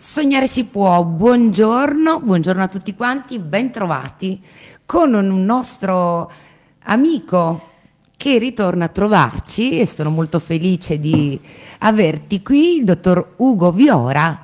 Sognare si può, buongiorno, buongiorno a tutti quanti, bentrovati con un nostro amico che ritorna a trovarci e sono molto felice di averti qui, il dottor Ugo Viora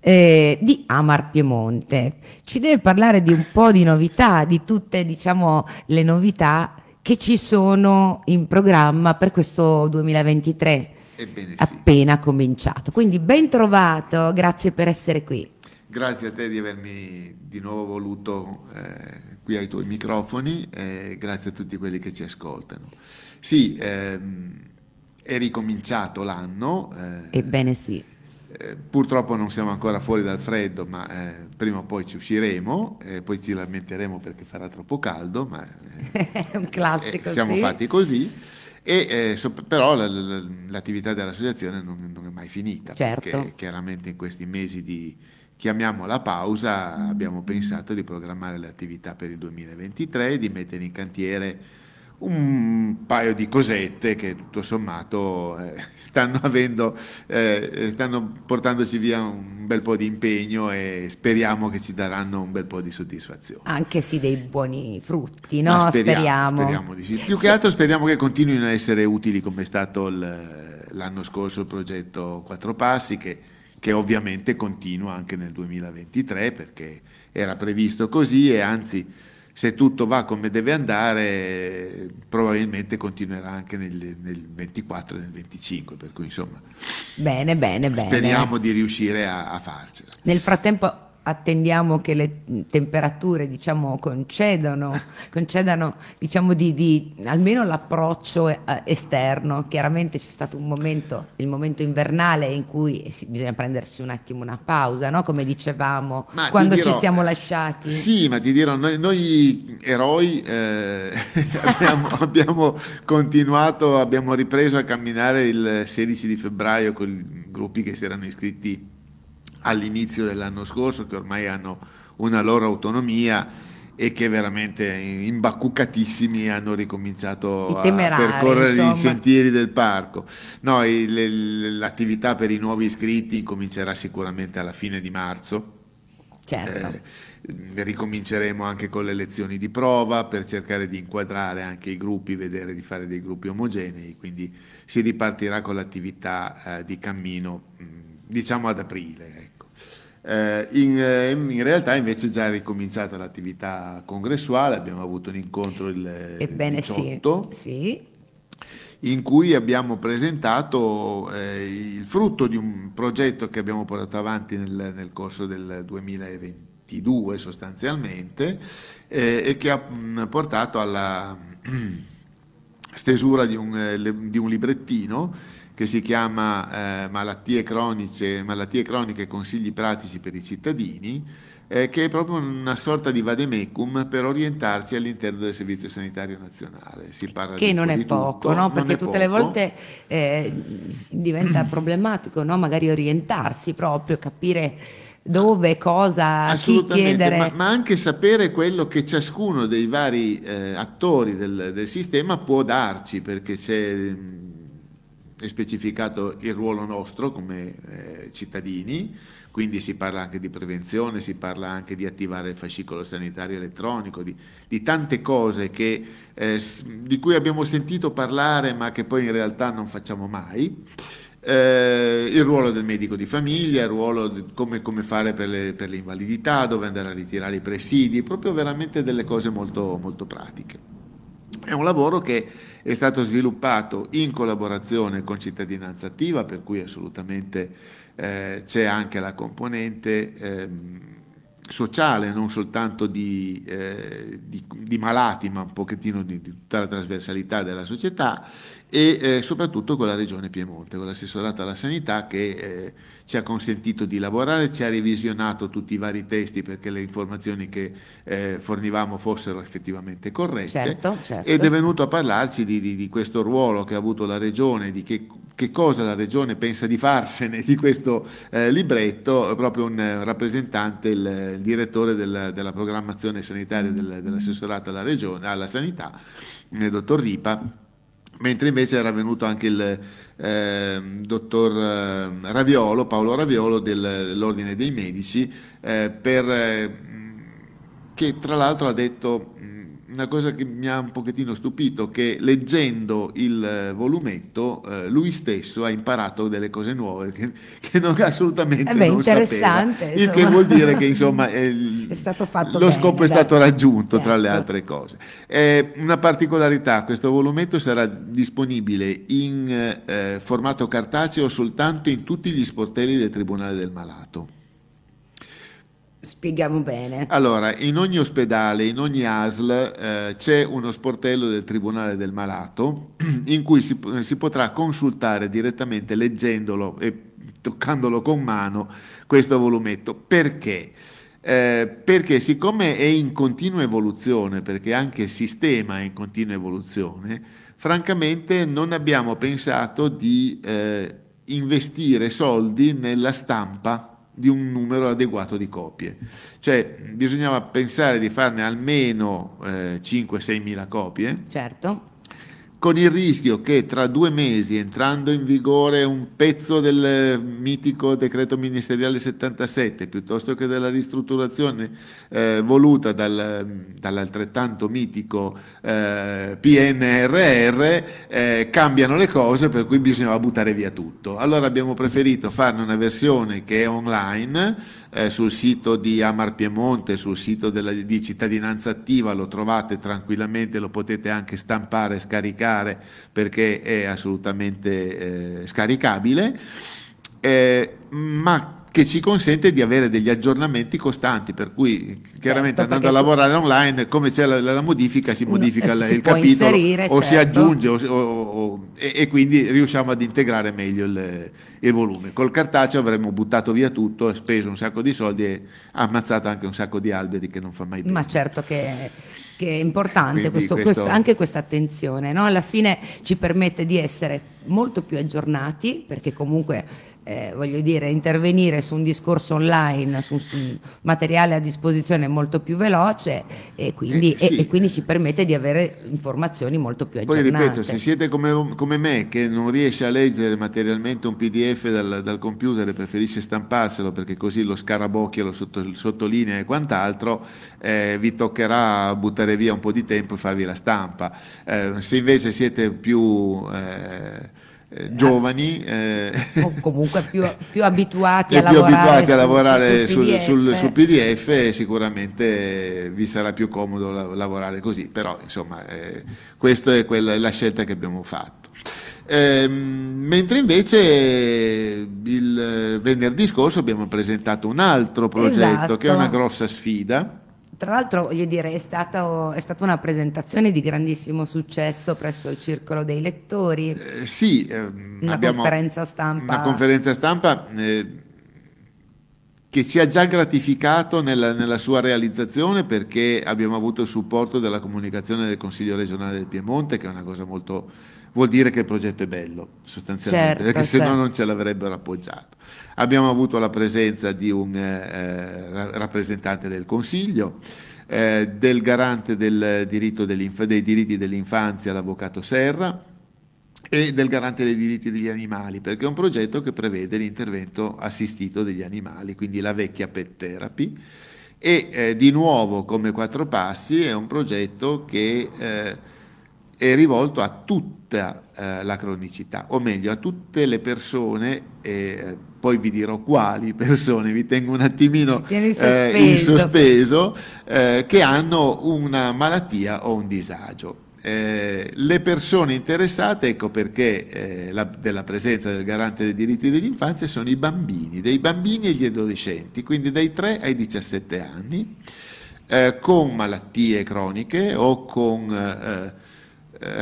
eh, di Amar Piemonte. Ci deve parlare di un po' di novità, di tutte diciamo, le novità che ci sono in programma per questo 2023 Ebbene appena sì. cominciato. Quindi ben trovato, grazie per essere qui. Grazie a te di avermi di nuovo voluto eh, qui ai tuoi microfoni e grazie a tutti quelli che ci ascoltano. Sì, ehm, è ricominciato l'anno. Eh, Ebbene sì. Eh, purtroppo non siamo ancora fuori dal freddo, ma eh, prima o poi ci usciremo, poi ci lamenteremo perché farà troppo caldo, ma eh, è un classico. Eh, siamo sì. fatti così. E, eh, so, però l'attività dell'associazione non, non, è mai finita, certo. perché chiaramente in questi mesi di, chiamiamola pausa, abbiamo pensato di programmare le attività per il 2023, di mettere in cantiere un paio di cosette che tutto sommato eh, stanno, avendo, eh, stanno portandoci via un bel po' di impegno e speriamo che ci daranno un bel po' di soddisfazione. Anche sì dei buoni frutti, no? no speriamo, speriamo. speriamo di sì. Più sì. che altro speriamo che continuino a essere utili come è stato il, eh, l'anno scorso il progetto Quattro Passi che, che ovviamente continua anche nel 2023 perché era previsto così e anzi se tutto va come deve andare, probabilmente continuerà anche nel, nel 24 e nel 25. Per cui insomma, bene, bene, bene. speriamo di riuscire a, a farcela. Nel frattempo attendiamo che le temperature diciamo, concedano, concedano diciamo, di, di, almeno l'approccio eh, esterno. Chiaramente c'è stato un momento, il momento invernale in cui bisogna prendersi un attimo una pausa, no? come dicevamo, ma quando dirò, ci siamo lasciati. Sì, ma ti dirò, noi, noi eroi eh, abbiamo, abbiamo, continuato, abbiamo ripreso a camminare il 16 di febbraio con i gruppi che si erano iscritti all'inizio dell'anno scorso, che ormai hanno una loro autonomia e che veramente imbacuccatissimi hanno ricominciato temerari, a percorrere insomma. i sentieri del parco. No, l'attività per i nuovi iscritti comincerà sicuramente alla fine di marzo. Certo. Eh, ricominceremo anche con le lezioni di prova per cercare di inquadrare anche i gruppi, vedere di fare dei gruppi omogenei, quindi si ripartirà con l'attività eh, di cammino, mm, diciamo ad aprile. Ecco. Eh, eh, in, in, realtà invece già è ricominciata l'attività congressuale, abbiamo avuto un incontro il Ebbene, 18, sì. sì. in cui abbiamo presentato eh, il frutto di un progetto che abbiamo portato avanti nel, nel corso del 2022 sostanzialmente eh, e che ha mh, mm, portato alla stesura di un, eh, di un librettino che si chiama eh, malattie, croniche, malattie croniche consigli pratici per i cittadini, eh, che è proprio una sorta di vademecum per orientarci all'interno del Servizio Sanitario Nazionale. Si parla che non po è poco, tutto, no? perché tutte poco. le volte eh, diventa problematico no? magari orientarsi proprio, capire dove, cosa, chi chiedere. Ma, ma, anche sapere quello che ciascuno dei vari eh, attori del, del, sistema può darci, perché c'è è specificato il ruolo nostro come eh, cittadini, quindi si parla anche di prevenzione, si parla anche di attivare il fascicolo sanitario elettronico, di, di tante cose che, eh, di cui abbiamo sentito parlare ma che poi in realtà non facciamo mai. Eh, il ruolo del medico di famiglia, il ruolo di come, come, fare per le, per le, invalidità, dove andare a ritirare i presidi, proprio veramente delle cose molto, molto pratiche. È un lavoro che è stato sviluppato in collaborazione con cittadinanza attiva, per cui assolutamente eh, c'è anche la componente ehm, sociale, non soltanto di, eh, di, di, malati, ma un pochettino di, di, tutta la trasversalità della società e eh, soprattutto con la Regione Piemonte, con l'assessorato alla sanità che eh, ci ha consentito di lavorare, ci ha revisionato tutti i vari testi perché le informazioni che eh, fornivamo fossero effettivamente corrette certo, certo. ed è venuto a parlarci di questo ruolo che ha avuto la Regione, di che che cosa la Regione pensa di farsene di questo eh, libretto, proprio un eh, rappresentante, il, il direttore del, della programmazione sanitaria del, dell'assessorato alla, regione, alla sanità, il dottor Ripa, mentre invece era venuto anche il eh, dottor ehm, Raviolo, Paolo Raviolo dell'Ordine dei Medici, eh, per, eh, che tra l'altro ha detto una cosa che mi ha un pochettino stupito, che leggendo il eh, volumetto eh, lui stesso ha imparato delle cose nuove che, che non assolutamente eh beh, non interessante, sapeva. Il che vuol dire che insomma il, lo bene, scopo beh. è stato raggiunto certo. tra le certo. altre cose. Eh, una particolarità, questo volumetto sarà disponibile in eh, formato cartaceo soltanto in tutti gli sportelli del Tribunale del Malato. Spieghiamo bene. Allora, in ogni ospedale, in ogni ASL eh, c'è uno sportello del Tribunale del Malato in cui si, eh, si potrà consultare direttamente leggendolo e toccandolo con mano questo volumetto. Perché? Eh, perché siccome è in continua evoluzione, perché anche il sistema è in continua evoluzione, francamente non abbiamo pensato di eh, investire soldi nella stampa di un numero adeguato di copie. Cioè bisognava pensare di farne almeno eh, 5-6 mila copie. Certo con il rischio che tra due mesi, entrando in vigore un pezzo del mitico decreto ministeriale 77, piuttosto che della ristrutturazione eh, voluta dal, dall'altrettanto mitico eh, PNRR, eh, cambiano le cose per cui bisognava buttare via tutto. Allora abbiamo preferito farne una versione che è online, eh, sul sito di Amar Piemonte, sul sito della, di Cittadinanza Attiva, lo trovate tranquillamente, lo potete anche stampare, scaricare perché è assolutamente eh, scaricabile. Eh, ma che ci consente di avere degli aggiornamenti costanti, per cui certo, chiaramente certo, andando a lavorare online, come c'è la, la modifica, si modifica no, eh, il, si il capitolo inserire, o certo. si aggiunge o, o, o, e, e, quindi riusciamo ad integrare meglio il, il, volume. Col cartaceo avremmo buttato via tutto, speso un sacco di soldi e ammazzato anche un sacco di alberi che non fa mai bene. Ma certo che che è importante questo, questo... Questo, anche questa attenzione, no? alla fine ci permette di essere molto più aggiornati perché comunque eh, voglio dire, intervenire su un discorso online, su un materiale a disposizione molto più veloce e quindi, eh, sì. e, e quindi ci permette di avere informazioni molto più aggiornate. Poi ripeto, se siete come, come me che non riesce a leggere materialmente un PDF dal, dal computer e preferisce stamparselo perché così lo scarabocchia, lo sotto, sottolinea e quant'altro, eh, vi toccherà buttare via un po' di tempo e farvi la stampa. Eh, se invece siete più eh, eh, giovani eh, o comunque più, più abituati, a, più lavorare, a lavorare sul, sul, sul, eh. sul, PDF. Eh, sicuramente vi sarà più comodo lavorare così, però insomma eh, questa è quella, la scelta che abbiamo fatto. Ehm, mentre invece il venerdì scorso abbiamo presentato un altro progetto esatto. che è una esatto. grossa sfida tra l'altro, voglio dire, è, stato, è, stata una presentazione di grandissimo successo presso il Circolo dei Lettori. Eh, sì, ehm, una conferenza stampa. Una conferenza stampa eh, che ci ha già gratificato nella, nella, sua realizzazione perché abbiamo avuto il supporto della comunicazione del Consiglio regionale del Piemonte, che è una cosa molto vuol dire che il progetto è bello, sostanzialmente, certo, perché certo. se no certo. non ce l'avrebbero appoggiato. Abbiamo avuto la presenza di un eh, eh rappresentante del Consiglio, eh, del garante del dei diritti dell'infanzia, l'avvocato Serra, e del garante dei diritti degli animali, perché è un progetto che prevede l'intervento assistito degli animali, quindi la vecchia pet therapy. E eh, di nuovo, come Quattro Passi, è un progetto che eh, è rivolto a tutta eh, la cronicità, o meglio a tutte le persone, eh, poi vi dirò quali persone, vi tengo un attimino eh, in sospeso, eh, che hanno una malattia o un disagio. Eh, le persone interessate, ecco perché eh, la, della presenza del garante dei diritti dell'infanzia, sono i bambini, dei bambini e gli adolescenti, quindi dai 3 ai 17 anni, con malattie croniche o con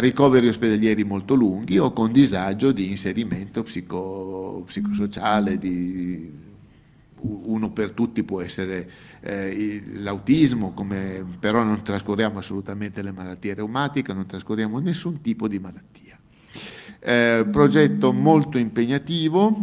ricoveri ospedalieri molto lunghi o con disagio di inserimento psico, psicosociale, di, uno per tutti può essere eh, l'autismo, però non trascorriamo assolutamente le malattie reumatiche, non trascorriamo nessun tipo di malattia. Eh, progetto molto impegnativo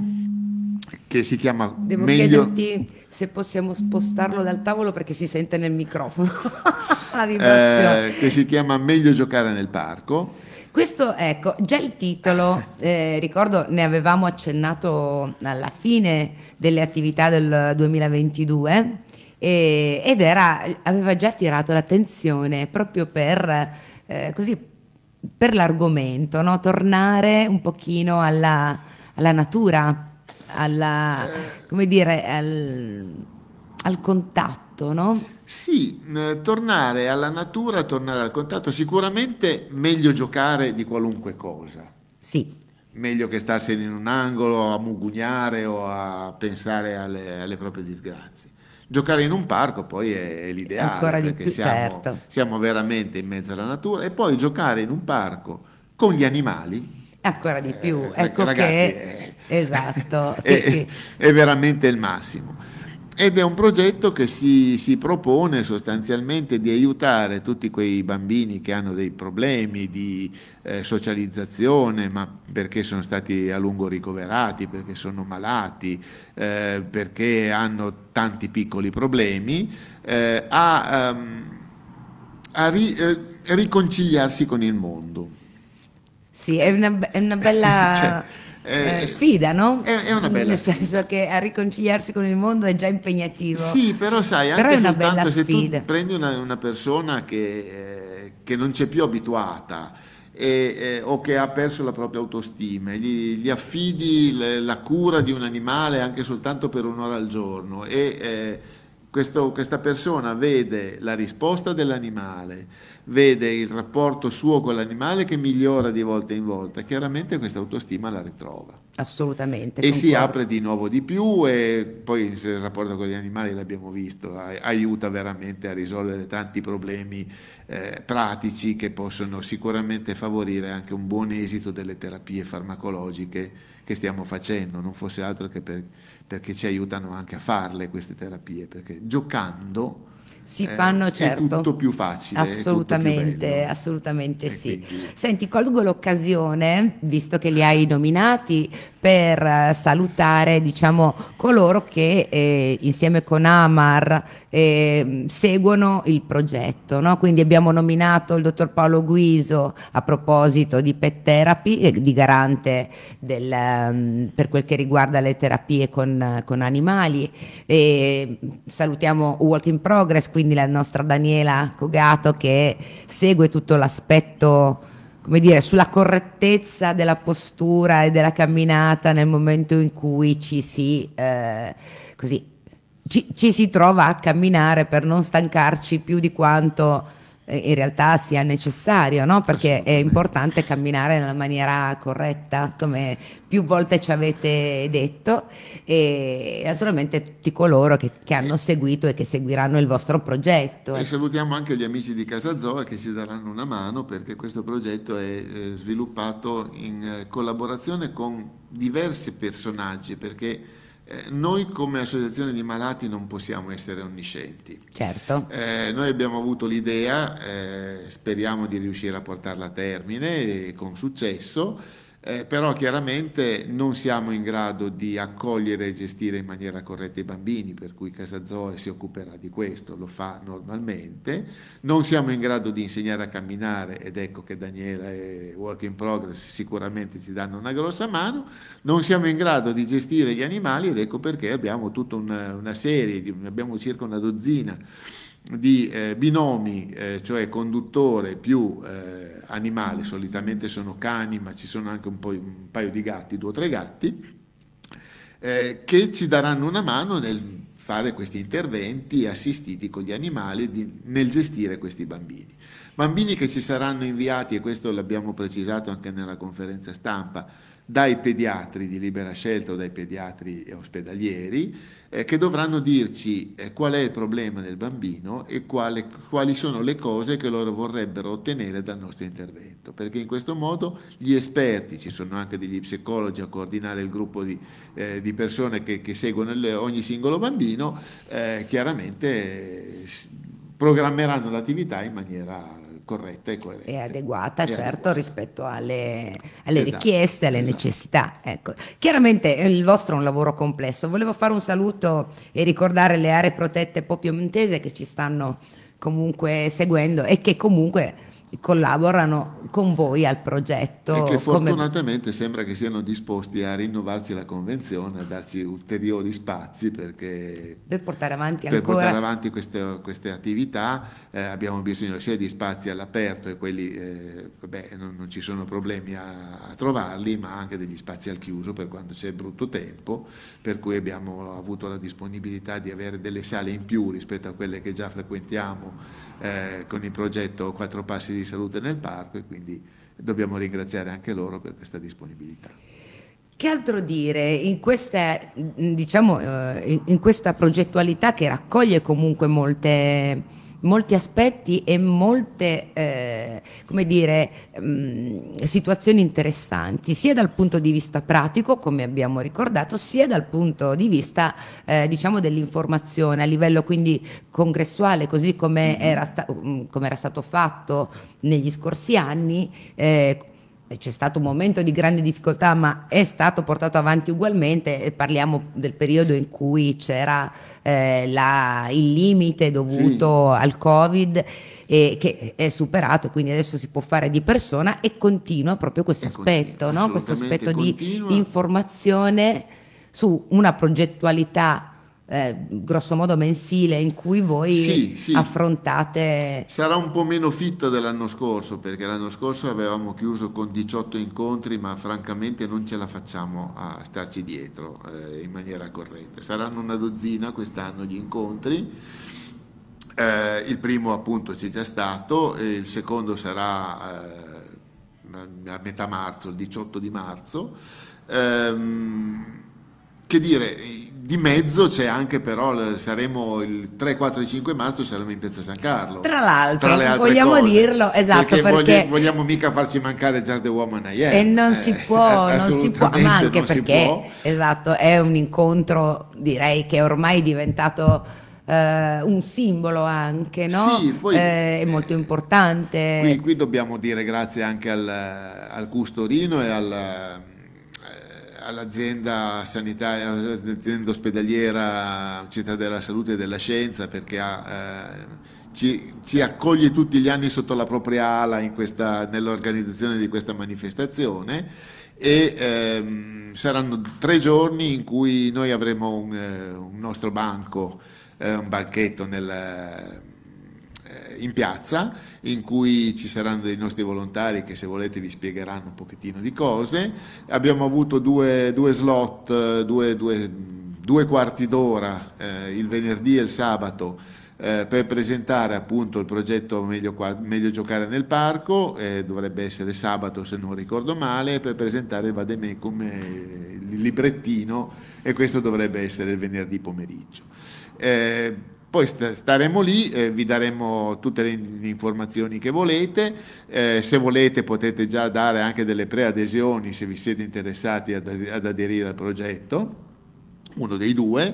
che si chiama Devo meglio... chiederti se possiamo spostarlo dal tavolo perché si sente nel microfono. eh, che si chiama Meglio giocare nel parco. Questo, ecco, già il titolo, eh, ricordo, ne avevamo accennato alla fine delle attività del 2022 ed era, aveva già attirato l'attenzione proprio per, eh, così, per l'argomento, no? tornare un pochino alla, alla natura, alla, eh. dire, al, al contatto contatto, no? Sì, eh, tornare alla natura, tornare al contatto, sicuramente meglio giocare di qualunque cosa. Sì. Meglio che starsene in un angolo a mugugnare o a pensare alle, alle proprie disgrazie. Giocare in un parco poi è, è l'ideale, Ancora perché più, siamo, certo. siamo veramente in mezzo alla natura e poi giocare in un parco con gli animali ancora di eh, più. Eh, ecco ragazzi, che... eh, esatto. È, è, veramente il massimo ed è un progetto che si, si, propone sostanzialmente di aiutare tutti quei bambini che hanno dei problemi di eh, socializzazione, ma perché sono stati a lungo ricoverati, perché sono malati, eh, perché hanno tanti piccoli problemi, eh, a, um, a ri, eh, riconciliarsi con il mondo. Sì, è una, è una bella... cioè, eh, eh, eh, sfida, no? È, è, una bella Nel sfida. senso che a riconciliarsi con il mondo è già impegnativo. Sì, però sai, anche però è una bella sfida. prendi una, una persona che, eh, che, non c'è più abituata e, eh, o che ha perso la propria autostima, gli, gli affidi le, la cura di un animale anche soltanto per un'ora al giorno e eh, questo, questa persona vede la risposta dell'animale, vede il rapporto suo con l'animale che migliora di volta in volta, chiaramente questa autostima la ritrova. Assolutamente. E concordo. si apre di nuovo di più e poi il rapporto con gli animali l'abbiamo visto, aiuta veramente a risolvere tanti problemi eh, pratici che possono sicuramente favorire anche un buon esito delle terapie farmacologiche che stiamo facendo, non fosse altro che per perché ci aiutano anche a farle queste terapie, perché giocando si eh, fanno certo. È tutto più facile. Assolutamente, più assolutamente e sì. Quindi... Senti, colgo l'occasione, visto che li hai nominati, per salutare diciamo, coloro che eh, insieme con Amar eh, seguono il progetto. No? Quindi abbiamo nominato il dottor Paolo Guiso a proposito di pet therapy, eh, di garante del, um, per quel che riguarda le terapie con, con animali. E salutiamo Walk in Progress quindi la nostra Daniela Cogato che segue tutto l'aspetto come dire, sulla correttezza della postura e della camminata nel momento in cui ci si, eh, così, ci, ci si trova a camminare per non stancarci più di quanto eh, in realtà sia necessario, no? perché è importante camminare nella maniera corretta, come più volte ci avete detto, e naturalmente tutti coloro che, che hanno seguito e che seguiranno il vostro progetto. E salutiamo anche gli amici di Casa Zoa che ci daranno una mano perché questo progetto è eh, sviluppato in eh, collaborazione con diversi personaggi, perché eh, noi come associazione di malati non possiamo essere onniscienti. Certo. Eh, noi abbiamo avuto l'idea, eh, speriamo di riuscire a portarla a termine con successo, eh, però chiaramente non siamo in grado di accogliere e gestire in maniera corretta i bambini, per cui Casa Zoe si occuperà di questo, lo fa normalmente, non siamo in grado di insegnare a camminare ed ecco che Daniela e Work in Progress sicuramente ci danno una grossa mano, non siamo in grado di gestire gli animali ed ecco perché abbiamo tutta una, una serie, abbiamo circa una dozzina di eh, binomi, eh, cioè conduttore più eh, animale, solitamente sono cani, ma ci sono anche un, un paio di gatti, due o tre gatti, eh, che ci daranno una mano nel fare questi interventi assistiti con gli animali di, nel gestire questi bambini. Bambini che ci saranno inviati, e questo l'abbiamo precisato anche nella conferenza stampa, dai pediatri di libera scelta o dai pediatri ospedalieri eh, che dovranno dirci eh, qual è il problema del bambino e quale, quali sono le cose che loro vorrebbero ottenere dal nostro intervento, perché in questo modo gli esperti, ci sono anche degli psicologi a coordinare il gruppo di, eh, di persone che, che seguono il, ogni singolo bambino, eh, chiaramente programmeranno l'attività in maniera corretta e coerente. E adeguata, e certo, adeguata. rispetto alle, alle esatto, richieste, alle esatto. necessità. Ecco. Chiaramente eh, il vostro è un lavoro complesso. Volevo fare un saluto e ricordare le aree protette popiomontese che ci stanno comunque seguendo e che comunque collaborano con voi al progetto. E che fortunatamente come... sembra che siano disposti a rinnovarci la convenzione, a darci ulteriori spazi perché per portare avanti, per portare avanti queste, queste, attività eh, abbiamo bisogno sia di spazi all'aperto e quelli eh, beh, non, non, ci sono problemi a, a, trovarli, ma anche degli spazi al chiuso per quando c'è brutto tempo, per cui abbiamo avuto la disponibilità di avere delle sale in più rispetto a quelle che già frequentiamo eh, con il progetto Quattro Passi di Salute nel Parco e quindi dobbiamo ringraziare anche loro per questa disponibilità. Che altro dire in questa, diciamo, eh, in questa progettualità che raccoglie comunque molte molti aspetti e molte eh, come dire, mh, mm, situazioni interessanti, sia dal punto di vista pratico, come abbiamo ricordato, sia dal punto di vista eh, diciamo dell'informazione a livello quindi congressuale, così come mm-hmm. era, sta, mm, come era stato fatto negli scorsi anni, eh, c'è stato un momento di grande difficoltà, ma è stato portato avanti ugualmente. Parliamo del periodo in cui c'era eh, la, il limite dovuto sì. al Covid e, che è superato, quindi adesso si può fare di persona e continua proprio questo e aspetto, continua, no? questo aspetto continua. di informazione su una progettualità eh, grosso modo mensile in cui voi sì, sì. affrontate... Sarà un po' meno fitta dell'anno scorso perché l'anno scorso avevamo chiuso con 18 incontri ma francamente non ce la facciamo a starci dietro eh, in maniera corrente. Saranno una dozzina quest'anno gli incontri. Eh, il primo appunto c'è già stato, il secondo sarà eh, a metà marzo, il 18 di marzo. Ehm, che dire, di mezzo c'è anche però, saremo il 3, 4 e 5 marzo, saremo in Piazza San Carlo. Tra l'altro, tra vogliamo cose, dirlo, esatto, perché, perché... vogliamo mica farci mancare Just the Woman I Am. E non si eh, può, non si può, ma anche perché, esatto, è un incontro direi che è ormai diventato... Uh, un simbolo anche, no? Sì, poi, eh, è eh, molto importante. Qui, qui, dobbiamo dire grazie anche al, al custodino e al all'azienda sanitaria, all'azienda ospedaliera Città della Salute e della Scienza perché ha, eh, ci, ci, accoglie tutti gli anni sotto la propria ala nell'organizzazione di questa manifestazione e ehm, saranno tre giorni in cui noi avremo un, eh, un nostro banco, eh, un banchetto nel, eh, in piazza in cui ci saranno dei nostri volontari che se volete vi spiegheranno un pochettino di cose. Abbiamo avuto due, due slot, due, due, due quarti d'ora eh, il venerdì e il sabato eh, per presentare appunto il progetto meglio, meglio giocare nel parco, eh, dovrebbe essere sabato se non ricordo male, per presentare il Vademecum, il librettino e questo dovrebbe essere il venerdì pomeriggio. Eh, poi staremo lì, eh, vi daremo tutte le, informazioni che volete, eh, se volete potete già dare anche delle preadesioni se vi siete interessati ad, ad-, aderire al progetto, uno dei due,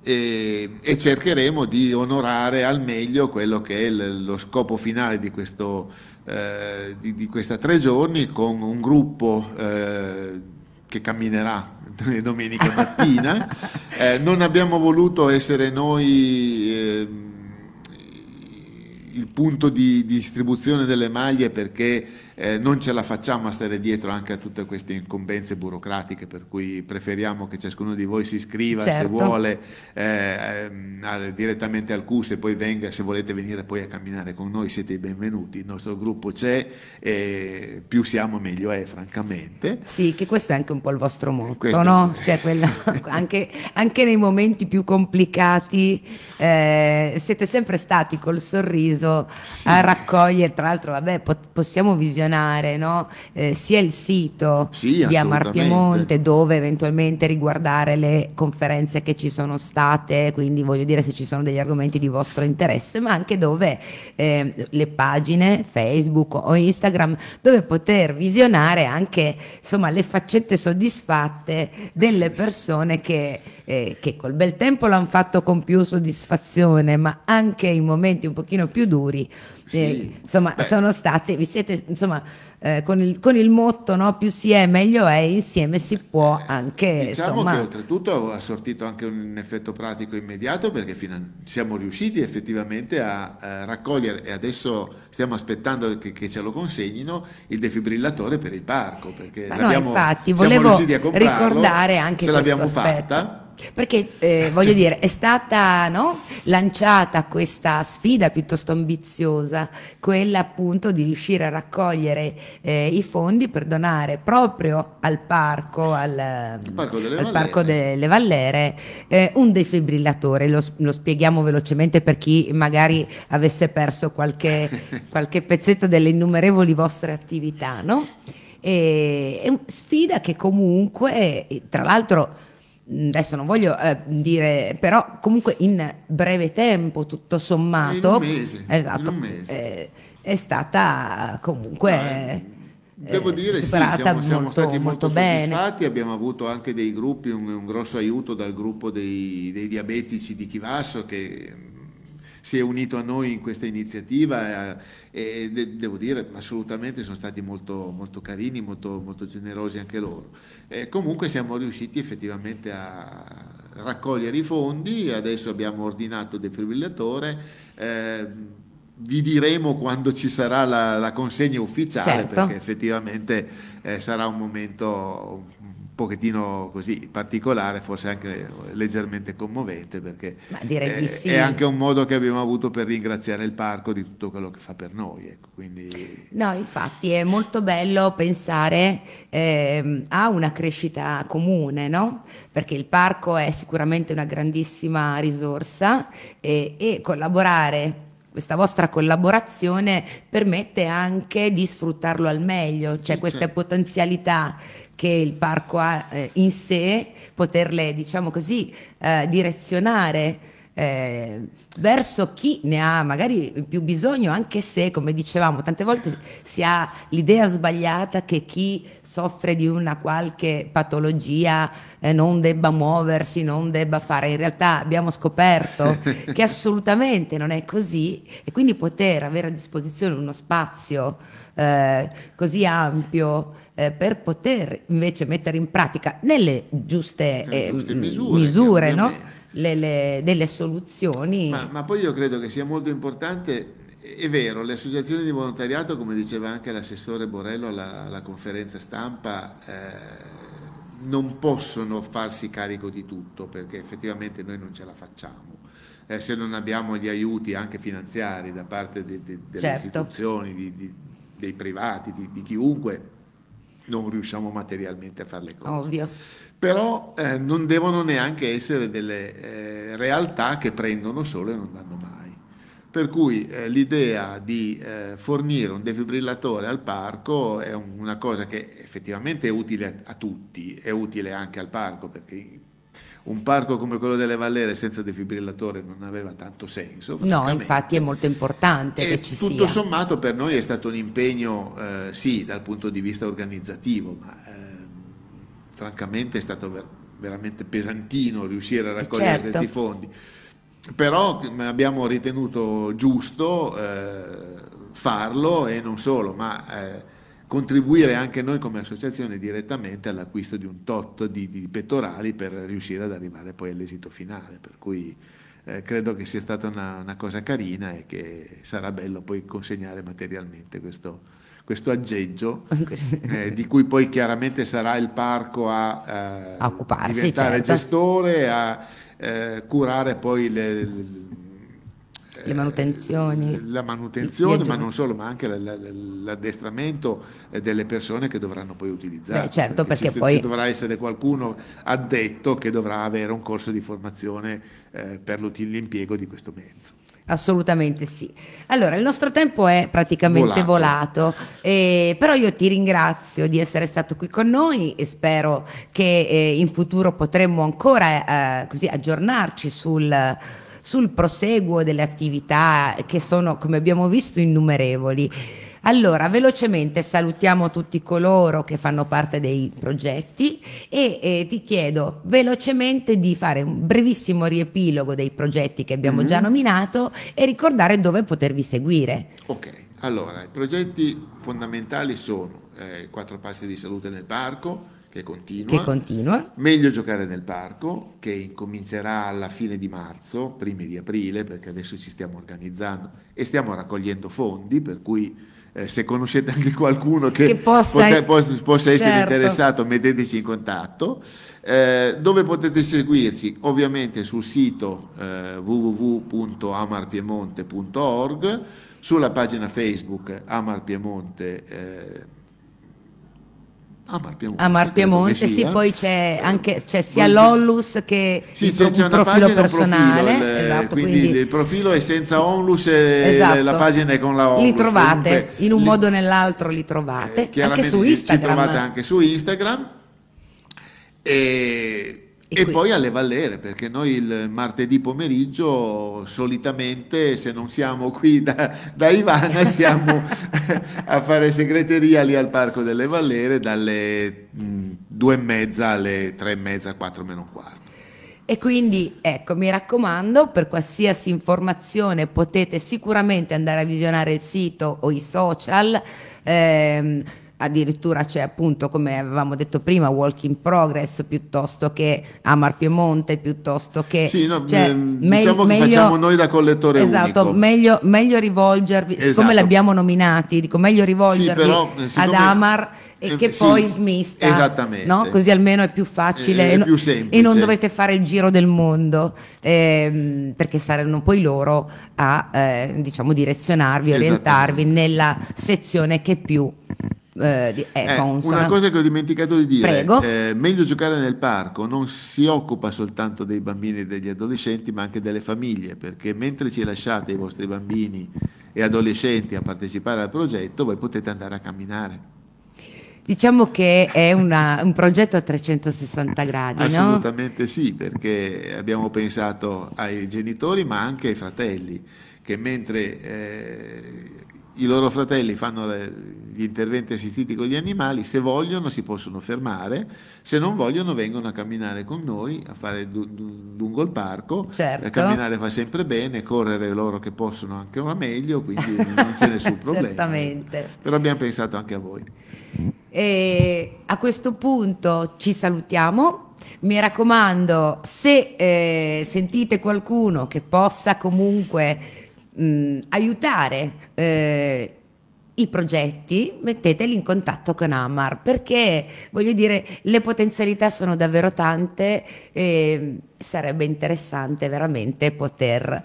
e, e, cercheremo di onorare al meglio quello che è lo scopo finale di questo eh, di, di, questa tre giorni con un gruppo eh, che camminerà domenica mattina. eh, non abbiamo voluto essere noi eh, il punto di distribuzione delle maglie perché eh, non ce la facciamo a stare dietro anche a tutte queste incombenze burocratiche, per cui preferiamo che ciascuno di voi si iscriva certo. se vuole eh, eh, direttamente al CUS e poi venga, se volete venire poi a camminare con noi siete i benvenuti, il nostro gruppo c'è e più siamo meglio è francamente. Sì, che questo è anche un po' il vostro motto, no? cioè, quello, anche, anche, nei momenti più complicati eh, siete sempre stati col sorriso sì. a raccogliere, tra l'altro vabbè, possiamo visionare menzionare no? eh, sia il sito sì, di Amar Piemonte dove eventualmente riguardare le conferenze che ci sono state, quindi voglio dire se ci sono degli argomenti di vostro interesse, ma anche dove eh, le pagine Facebook o Instagram dove poter visionare anche insomma, le faccette soddisfatte delle persone che, eh, che col bel tempo l'hanno fatto con più soddisfazione, ma anche in momenti un pochino più duri sì. eh, insomma, Beh. sono state, vi siete, insomma, eh, con, il, con, il, motto no? più si è meglio è, insieme si può eh, anche... Diciamo insomma... che oltretutto ha sortito anche un effetto pratico immediato perché a, siamo riusciti effettivamente a, a, raccogliere e adesso stiamo aspettando che, che, ce lo consegnino il defibrillatore per il parco perché Ma no, infatti, volevo ricordare anche ce l'abbiamo fatta perché eh, voglio dire, è stata no, lanciata questa sfida piuttosto ambiziosa, quella appunto di riuscire a raccogliere eh, i fondi per donare proprio al parco, al, parco delle, al Vallere, parco delle Vallere eh, un defibrillatore. Lo, lo, spieghiamo velocemente per chi magari avesse perso qualche, qualche pezzetto delle innumerevoli vostre attività, no? E, è una sfida che comunque, tra l'altro adesso non voglio eh, dire, però comunque in breve tempo, tutto sommato, in un mese, esatto, un mese. Eh, è stata comunque... Ah, eh, eh, Devo eh, dire sì, siamo, siamo molto, stati molto, molto soddisfatti, bene. abbiamo avuto anche dei gruppi, un, un grosso aiuto dal gruppo dei, dei diabetici di Chivasso che si è unito a noi in questa iniziativa eh, e devo dire assolutamente sono stati molto, molto carini, molto, molto, generosi anche loro. E comunque siamo riusciti effettivamente a raccogliere i fondi, adesso abbiamo ordinato il defibrillatore. Eh, vi diremo quando ci sarà la, la consegna ufficiale certo. perché effettivamente eh, sarà un momento pochettino così particolare, forse anche leggermente commovente, perché è, sì. è, anche un modo che abbiamo avuto per ringraziare il parco di tutto quello che fa per noi. Ecco, quindi... No, infatti è molto bello pensare eh, a una crescita comune, no? perché il parco è sicuramente una grandissima risorsa e, e collaborare questa vostra collaborazione permette anche di sfruttarlo al meglio, cioè queste certo. potenzialità che il parco ha eh, in sé, poterle, diciamo così, eh, direzionare eh, verso chi ne ha magari più bisogno, anche se, come dicevamo, tante volte si ha l'idea sbagliata che chi soffre di una qualche patologia eh, non debba muoversi, non debba fare. In realtà abbiamo scoperto che assolutamente non è così e quindi poter avere a disposizione uno spazio eh, così ampio eh, per poter invece mettere in pratica nelle giuste, eh, giuste misure, misure no? le, le, delle soluzioni. Ma, ma poi io credo che sia molto importante è vero, le associazioni di volontariato, come diceva anche l'assessore Borello alla, alla conferenza stampa, eh, non possono farsi carico di tutto perché effettivamente noi non ce la facciamo. Eh, se non abbiamo gli aiuti anche finanziari da parte de, de, delle certo. istituzioni, di, di, dei privati, di, di chiunque, non riusciamo materialmente a fare le cose. Ovvio. Però eh, non devono neanche essere delle eh, realtà che prendono solo e non danno mai. Per cui eh, l'idea di eh, fornire un defibrillatore al parco è un, una cosa che effettivamente è utile a, a, tutti, è utile anche al parco perché un parco come quello delle Vallere senza defibrillatore non aveva tanto senso. No, infatti è molto importante e che ci tutto sia. Tutto sommato per noi è stato un impegno, eh, sì, dal punto di vista organizzativo, ma eh, francamente è stato ver veramente pesantino riuscire a eh, raccogliere certo. questi fondi. Però mm, abbiamo ritenuto giusto eh, farlo e non solo, ma eh, contribuire anche noi come associazione direttamente all'acquisto di un tot di, di, pettorali per riuscire ad arrivare poi all'esito finale. Per cui eh, credo che sia stata una, una, cosa carina e che sarà bello poi consegnare materialmente questo, questo aggeggio, eh, di cui poi chiaramente sarà il parco a, eh, a diventare certo. gestore, a eh, curare poi le, le le manutenzioni. Eh, la manutenzione, ma non solo, ma anche l'addestramento eh, delle persone che dovranno poi utilizzare. Beh, certo, perché, perché ci, poi... ci dovrà essere qualcuno addetto che dovrà avere un corso di formazione eh, per l'impiego di questo mezzo. Assolutamente sì. Allora, il nostro tempo è praticamente volato, volato eh, però io ti ringrazio di essere stato qui con noi e spero che eh, in futuro potremo ancora eh, così aggiornarci sul sul proseguo delle attività che sono, come abbiamo visto, innumerevoli. Allora, velocemente salutiamo tutti coloro che fanno parte dei progetti e eh, ti chiedo velocemente di fare un brevissimo riepilogo dei progetti che abbiamo mm-hmm. già mhm. nominato e ricordare dove potervi seguire. Ok, allora, i progetti fondamentali sono eh, quattro passi di salute nel parco, che continua. Che continua. Meglio giocare nel parco, che incomincerà alla fine di marzo, primi di aprile, perché adesso ci stiamo organizzando e stiamo raccogliendo fondi, per cui eh, se conoscete anche qualcuno che, che possa, pot- possa, essere certo. interessato, metteteci in contatto. Eh, dove potete seguirci? Ovviamente sul sito eh, www.amarpiemonte.org, sulla pagina Facebook Amar Piemonte eh, a Mar Piemonte, a Mar Piemonte sì, poi c'è, anche, c'è sia l'Onlus che sì, il, c'è, c'è un profilo personale. Un profilo, il, eh, esatto, quindi, quindi, il profilo è senza Onlus e esatto. la pagina è con la Onlus. Li trovate, Comunque, in un li, modo o nell'altro li trovate, eh, anche su Instagram. Li trovate anche su Instagram. E e, e poi alle Vallere, perché noi il martedì pomeriggio solitamente, se non siamo qui da, da Ivana, siamo a fare segreteria lì al Parco delle Vallere dalle mh, due e mezza alle tre e mezza, quattro meno un quarto. E quindi, ecco, mi raccomando, per qualsiasi informazione potete sicuramente andare a visionare il sito o i social. Ehm, addirittura c'è appunto come avevamo detto prima Walk in Progress piuttosto che Amar Piemonte piuttosto che sì, no, cioè, ehm, me, diciamo meglio, che facciamo noi da collettore esatto, unico. meglio, meglio rivolgervi esatto. siccome l'abbiamo nominati dico meglio rivolgervi sì, però, siccome, ad Amar e eh, che sì, poi smista esattamente no? così almeno è più facile eh, è, è più semplice. e non dovete fare il giro del mondo ehm, perché saranno poi loro a eh, diciamo direzionarvi orientarvi nella sezione che più eh, di, eh, una cosa che ho dimenticato di dire, eh, meglio giocare nel parco non si occupa soltanto dei bambini e degli adolescenti ma anche delle famiglie, perché mentre ci lasciate i vostri bambini e adolescenti a partecipare al progetto, voi potete andare a camminare. Diciamo che è una, un progetto a 360 gradi, Assolutamente no? sì, perché abbiamo pensato ai genitori ma anche ai fratelli, che mentre eh, i loro fratelli fanno le, gli interventi assistiti con gli animali, se vogliono si possono fermare, se non vogliono vengono a camminare con noi, a fare du, du, lungo il parco, certo. camminare fa sempre bene, correre loro che possono anche una meglio, quindi non c'è nessun problema. Certamente. Però abbiamo pensato anche a voi. E a questo punto ci salutiamo. Mi raccomando, se eh, sentite qualcuno che possa comunque mh, aiutare eh, i progetti, metteteli in contatto con Amar, perché voglio dire, le potenzialità sono davvero tante e sarebbe interessante veramente poter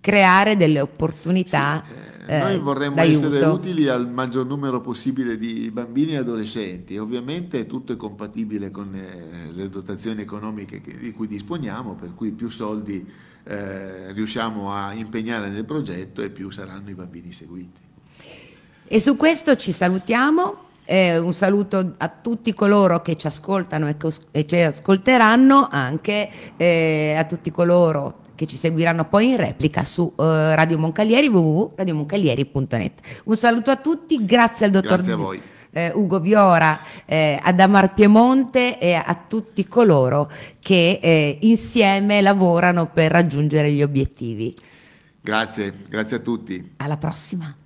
creare delle opportunità. Sì. Eh, eh noi vorremmo essere utili al maggior numero possibile di bambini e adolescenti. Ovviamente tutto è compatibile con le, eh, le dotazioni economiche che, di cui disponiamo, per cui più soldi eh, riusciamo a impegnare nel progetto e più saranno i bambini seguiti. E su questo ci salutiamo. Eh, un saluto a tutti coloro che ci ascoltano e, e ci ascolteranno, anche eh, a tutti coloro che ci seguiranno poi in replica su eh, Radio Moncalieri www.radiomoncalieri.net. Un saluto a tutti, grazie al dottor. Grazie a voi eh, Ugo Viora, eh, ad Amar Piemonte e a tutti coloro che eh, insieme lavorano per raggiungere gli obiettivi. Grazie, grazie a tutti. Alla prossima.